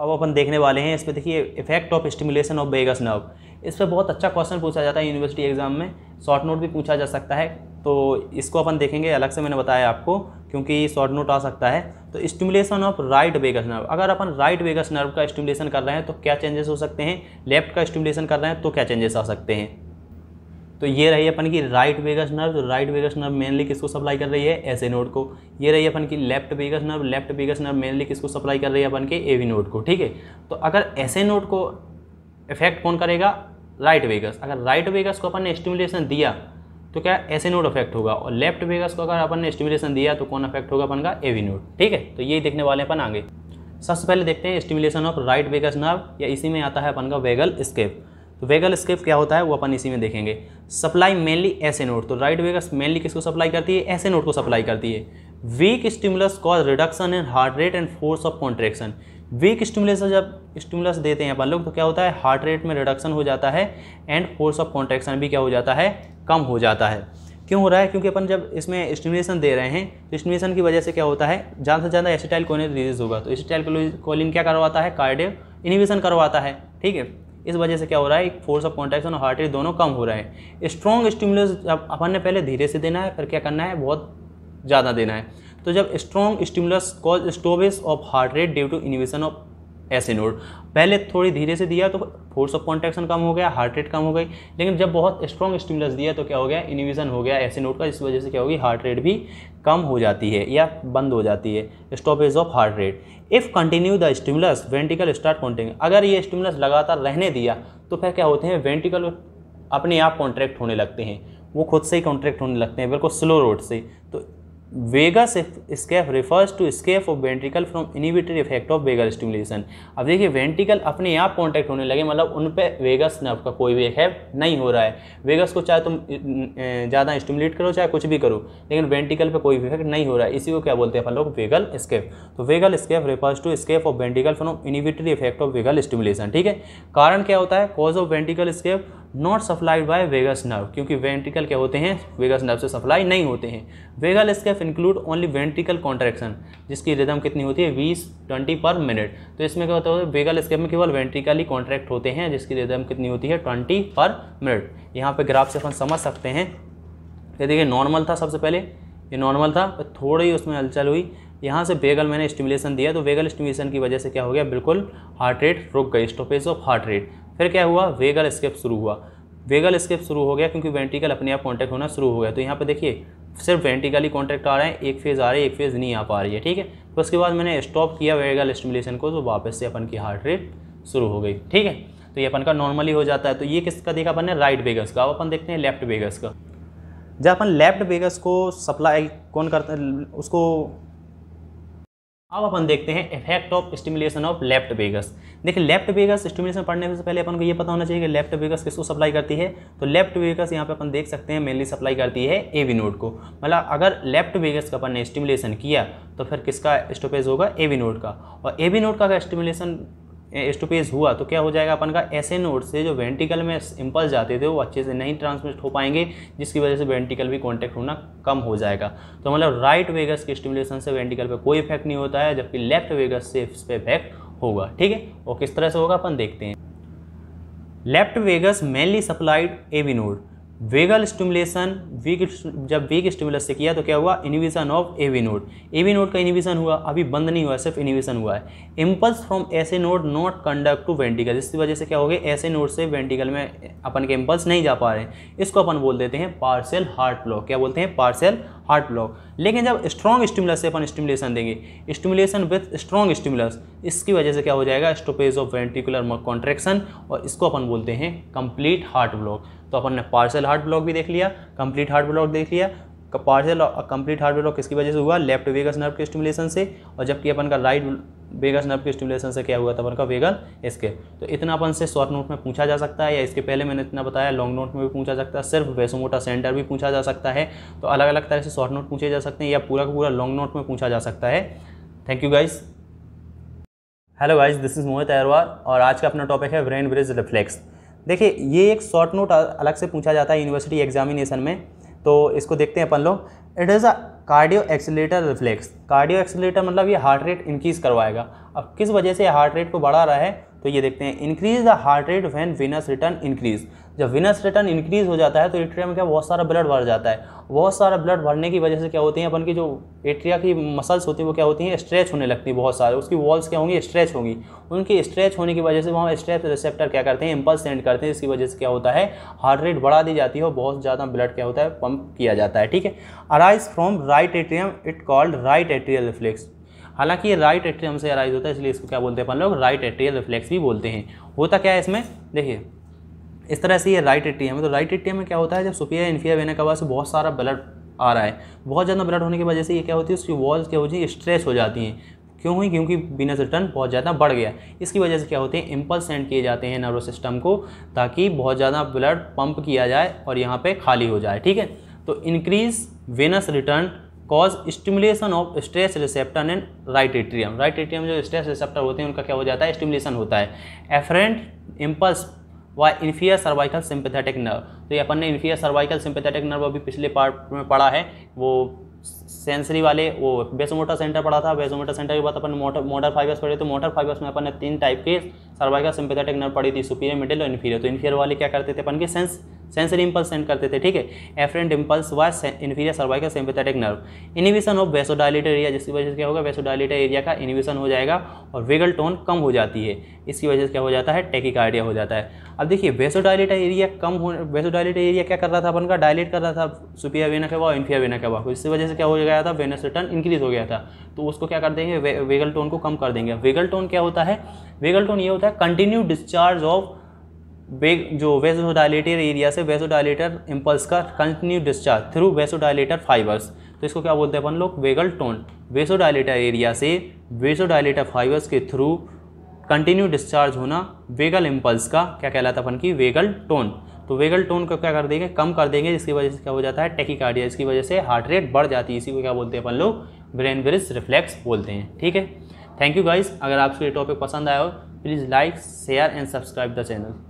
अब अपन देखने वाले हैं इस पर देखिए effect of stimulation of vagus nerve इस पर बहुत अच्छा क्वेश्चन पूछा जाता है यूनिवर्सिटी एग्जाम में शॉर्ट नोट भी पूछा जा सकता है तो इसको अपन देखेंगे अलग से मैंने बताया आपको क्योंकि शॉर्ट नोट आ सकता है तो stimulation of right vagus nerve अगर अपन राइट वेगस नर्व का स्टिमुलेशन कर रहे हैं तो क्या चेंजेस हो सकते हैं लेफ्ट का स्टिमुलेशन कर रहे हैं तो क्या चेंजेस आ सकते हैं तो ये रही अपन की राइट वेगस नर्व तो राइट वेगस नर्व मेनली किसको सप्लाई कर रही है एस ए नोड को ये रही अपन की left vagus nerve left vagus nerve mainly किसको सप्लाई कर रही है अपन के ए वी नोड को ठीक है तो अगर एस ए नोड को इफेक्ट कौन करेगा राइट वेगस अगर राइट वेगस को अपन ने स्टिमुलेशन दिया तो क्या ऐसे नोड अफेक्ट होगा और लेफ्ट वेगस को अगर अपन ने स्टिमुलेशन दिया तो कौन अफेक्ट होगा अपन का एवी नोड ठीक है तो यही देखने वाले अपन आगे सबसे पहले देखते हैं stimulation of right vagus nerve या इसी में आता है अपन का वेगल स्केप तो वेगल स्केप क्या होता है वो अपन इसी में देखेंगे सप्लाई मेनली ऐसे नोट तो राइट वेगस मेनली किसको सप्लाई करती है ऐसे नोट को सप्लाई करती है weak stimulus cause reduction in heart rate and force of contraction weak stimulus जब स्टिमुलस देते हैं अपन लोग तो क्या होता है हार्ट रेट में रिडक्शन हो जाता है एंड फोर्स ऑफ कॉन्ट्रेक्शन भी क्या हो जाता है कम हो जाता है क्यों हो रहा है क्योंकि अपन जब इसमें स्टिमुलेशन दे रहे हैं तो स्टिमुलेशन की वजह से क्या होता है ज़्यादा से ज़्यादा एसिटाइल कोलिन रिलीज होगा तो एसिटाइल कोलिन क्या करवाता है कार्डियो इनिवेशन करवाता है ठीक है इस वजह से क्या हो रहा है फोर्स ऑफ कॉन्ट्रैक्शन और हार्ट रेट दोनों कम हो रहा है स्ट्रॉन्ग स्टिमुलस अपन ने पहले धीरे से देना है फिर क्या करना है बहुत ज़्यादा देना है तो जब strong stimulus cause stoppage of heart rate due to inhibition of S A node पहले थोड़ी धीरे से दिया तो फोर्स ऑफ कॉन्ट्रेक्शन कम हो गया हार्ट रेट कम हो गई लेकिन जब बहुत स्ट्रॉन्ग स्टिमुलस दिया तो क्या हो गया इनिविजन हो गया ऐसे नोड का इस वजह से क्या होगी हार्ट रेट भी कम हो जाती है या बंद हो जाती है stoppage of heart rate if continue the stimulus ventricle start contracting अगर ये स्टिमुलस लगातार रहने दिया तो फिर क्या होते हैं वेंटिकल अपने आप कॉन्ट्रैक्ट होने लगते हैं वो खुद से ही कॉन्ट्रैक्ट होने लगते हैं बिल्कुल स्लो रोड से तो vagus escape refers to escape of ventricle from inhibitory effect of vagal stimulation अब देखिए वेंट्रिकल अपने आप कॉन्टैक्ट होने लगे मतलब उन पर वेगस नर्व का कोई भी इफेक्ट नहीं हो रहा है वेगस को चाहे तुम ज़्यादा स्टिमुलेट करो चाहे कुछ भी करो लेकिन वेंट्रिकल पे कोई भी इफेक्ट नहीं हो रहा है इसी को क्या बोलते हैं अपन लोग वेगल स्केफ तो vagal escape refers to escape of ventricle from inhibitory effect of vagal stimulation ठीक है कारण क्या होता है cause of ventricle escape not supplied by vagus nerve क्योंकि वेंटिकल क्या होते हैं वेगस नर्व से सप्लाई नहीं होते हैं vagal escape include only ventricle contraction जिसकी रिदम कितनी होती है बीस ट्वेंटी पर मिनट तो इसमें क्या होता है वेगल स्केप में केवल वेंटिकली कॉन्ट्रैक्ट होते हैं जिसकी रिदम कितनी होती है ट्वेंटी पर मिनट यहाँ पर ग्राफ से अपन समझ सकते हैं ये देखिए नॉर्मल था सबसे पहले ये नॉर्मल था पर थोड़ी उसमें हलचल हुई यहाँ से वेगल मैंने स्टिमुलेशन दिया तो वेगल स्टिमुलेशन की वजह से क्या हो गया बिल्कुल हार्ट रेट रुक गई स्टॉपेज ऑफ हार्ट रेट फिर क्या हुआ वेगल स्केप शुरू हुआ वेगल स्केप शुरू हो गया क्योंकि वेंटिकल अपने आप कॉन्टैक्ट होना शुरू हो गया तो यहाँ पर देखिए सिर्फ वेंटिकली कॉन्टैक्ट आ रहे हैं एक फेज़ आ रही है एक फेज़ नहीं आ पा रही है ठीक है तो उसके बाद मैंने स्टॉप किया वेगल स्टमुलेशन को तो वापस से अपन की हार्ट रेट शुरू हो गई ठीक है तो ये अपन का नॉर्मली हो जाता है तो ये किसका देखा अपन ने राइट वेगस का अब अपन देखते हैं लेफ्ट वेगस का जब अपन लेफ्ट वेगस को सप्लाई कौन करता है उसको अब अपन देखते हैं effect of stimulation of left vagus देखिए लेफ्ट वेगस स्टिमुलेशन पढ़ने से पहले अपन को ये पता होना चाहिए कि लेफ्ट वेगस किसको सप्लाई करती है तो लेफ्ट वेगस यहाँ पे अपन देख सकते हैं मेनली सप्लाई करती है एवी नोड को मतलब अगर लेफ्ट वेगस का अपन ने स्टिमुलेशन किया तो फिर किसका स्टॉपेज होगा एवी नोड का और एवी नोड का अगर स्टिमुलेशन एस्टोपेज हुआ तो क्या हो जाएगा अपन का ऐसे नोड से जो वेंटिकल में इम्पल्स जाते थे वो अच्छे से नहीं ट्रांसमिट हो पाएंगे जिसकी वजह से वेंटिकल भी कॉन्टैक्ट होना कम हो जाएगा तो मतलब राइट वेगस के स्टिमुलेशन से वेंटिकल पर कोई इफेक्ट नहीं होता है जबकि लेफ्ट वेगस से इस पर इफेक्ट होगा ठीक है और किस तरह से होगा अपन देखते हैं left vagus mainly supplied A V node vagal stimulation weak जब वीक स्टिमुलस से किया तो क्या हुआ inhibition of A V node A V node का इनिविजन हुआ अभी बंद नहीं हुआ सिर्फ इनिविजन हुआ है impulse from S A node not conduct to ventricle जिसकी वजह से क्या हो गया ऐसे नोड से वेंटिकल में अपन के इम्पल्स नहीं जा पा रहे हैं इसको अपन बोल देते हैं पार्सल हार्ट ब्लॉक क्या बोलते हैं पार्सल हार्ट ब्लॉक लेकिन जब स्ट्रॉन्ग स्टिमुलस से अपन स्टिमुलेशन देंगे स्टिमुलेशन विथ स्ट्रॉन्ग स्टिमुलस इसकी वजह से क्या हो जाएगा स्टोपेज ऑफ वेंटिकुलर कॉन्ट्रेक्शन और इसको अपन बोलते हैं कंप्लीट हार्ट ब्लॉक तो अपन ने पार्सल हार्ट ब्लॉक भी देख लिया कंप्लीट हार्ट ब्लॉक देख लिया पार्सल और कंप्लीट हार्ट ब्लॉक किसकी वजह से हुआ लेफ्ट वेगस नर्व के स्टिमुलेशन से और जबकि अपन का राइट वेगस नर्व के स्टिमुलेशन से क्या हुआ था अपन का वेगन स्केप तो इतना अपन से शॉर्ट नोट में पूछा जा सकता है या इसके पहले मैंने इतना बताया लॉन्ग नोट में भी पूछा जा सकता है सिर्फ वेसोमोटा सेंटर भी पूछा जा सकता है तो अलग अलग तरह से शॉर्ट नोट पूछे जा सकते हैं या पूरा का पूरा लॉन्ग नोट में पूछा जा सकता है thank you guys hello guys this is Mohit Aharwal और आज का अपना टॉपिक है ब्रेन ब्रिज रिफ्लेक्स देखिए ये एक शॉर्ट नोट अलग से पूछा जाता है यूनिवर्सिटी एग्जामिनेशन में तो इसको देखते हैं अपन लोग it is a cardio exciter reflex cardio exciter मतलब ये हार्ट रेट इंक्रीज़ करवाएगा अब किस वजह से हार्ट रेट को बढ़ा रहा है तो ये देखते हैं increase the heart rate when venous return increase जब विनस रिटर्न इंक्रीज हो जाता है तो एट्रिया में क्या बहुत सारा ब्लड भर जाता है बहुत सारा ब्लड भरने की वजह से क्या होती है अपन की जो एट्रिया की मसल्स होती है वो क्या होती हैं स्ट्रेच होने लगती है बहुत सारे उसकी वॉल्स क्या होंगी स्ट्रेच होंगी उनकी स्ट्रेच होने की वजह से वहाँ स्ट्रेच रिसेप्टर क्या करते हैं इम्पल्स सेंड करते हैं इसकी वजह से क्या होता है हार्ट रेट बढ़ा दी जाती है और बहुत ज़्यादा ब्लड क्या होता है पंप किया जाता है ठीक है arise from right atrium it called right atrial reflex हालांकि ये राइट एट्रियम से अराइज होता है इसलिए इसको क्या बोलते हैं अपन लोग राइट एट्रियल रिफ्लेक्स भी बोलते हैं होता क्या है इसमें देखिए इस तरह से ये राइट एट्रियम है तो राइट एट्रियम में क्या होता है जब सुपियर इन्फियर वेना कवा से बहुत सारा ब्लड आ रहा है बहुत ज़्यादा ब्लड होने की वजह से ये क्या होती है उसकी वॉल्स क्या होती है स्ट्रेस हो जाती हैं क्यों हुई क्योंकि बिनस रिटर्न बहुत ज़्यादा बढ़ गया इसकी वजह से क्या होते हैं इम्पल्स सेंड किए जाते हैं नर्वस सिस्टम को ताकि बहुत ज़्यादा ब्लड पंप किया जाए और यहाँ पे खाली हो जाए ठीक है तो increase venous return cause stimulation of stretch receptor and right atrium right atrium जो स्ट्रेस रिसेप्टर होते हैं उनका क्या हो जाता है स्टिमुलेशन होता है afferent impulse via inferior cervical sympathetic nerve तो ये अपन ने इन्फियर सर्वाइकल सिंपथेटिक नर्व अभी पिछले पार्ट में पढ़ा है वो सेंसरी वाले वो बेसोमोटर सेंटर पढ़ा था बेसोमोटर सेंटर के बाद अपन मोटर मोटर फाइबर्स पढ़े तो मोटर फाइबर्स में अपन ने तीन टाइप के सर्वाइकल सिंपथेटिक नर्व पढ़ी थी सुपीरियर मिडिल और इन्फीरियर तो इन्फियर वाले क्या करते थे अपन के सेंस सेंसरी इम्पल्स सेंड करते थे ठीक है afferent impulse via inferior cervical sympathetic nerve inhibition of vasodilator area जिसकी वजह से क्या होगा वेसोडाइलेटर एरिया का इनिविशन हो जाएगा और वेगल टोन कम हो जाती है इसकी वजह से क्या हो जाता है टेकिकार्डिया हो जाता है अब देखिए वेसोडाइलेटर एरिया कम हो वेसोडाइलेटर एरिया क्या कर रहा था अपन का डायलेट कर रहा था सुपिया वेना के वाह इन्फिया वेना के इसी इसकी वजह से क्या हो गया था वेनस रिटर्न इंक्रीज हो गया था तो उसको क्या कर देंगे वेगल टोन को कम कर देंगे वेगल टोन क्या होता है वेगल टोन ये होता है कंटिन्यू डिस्चार्ज ऑफ वेग जो वेसोडाइलेटर एरिया से वेसोडाइलेटर इम्पल्स का continue discharge through vasodilator fibres तो इसको क्या बोलते हैं अपन लोग वेगल टोन वेसोडाइलेटर एरिया से वेसोडाइलेटर फाइबर्स के थ्रू कंटिन्यू डिस्चार्ज होना वेगल इम्पल्स का क्या कहलाता है अपन की वेगल टोन तो वेगल टोन को क्या कर देंगे कम कर देंगे जिसकी वजह से क्या हो जाता है टेकिकार्डिया इसकी वजह से हार्ट रेट बढ़ जाती है इसी को क्या बोलते हैं अपन लोग ब्रेन ब्रिज रिफ्लेक्स बोलते हैं ठीक है थैंक यू गाइज अगर आपको ये टॉपिक पसंद आया हो please like share and subscribe the channel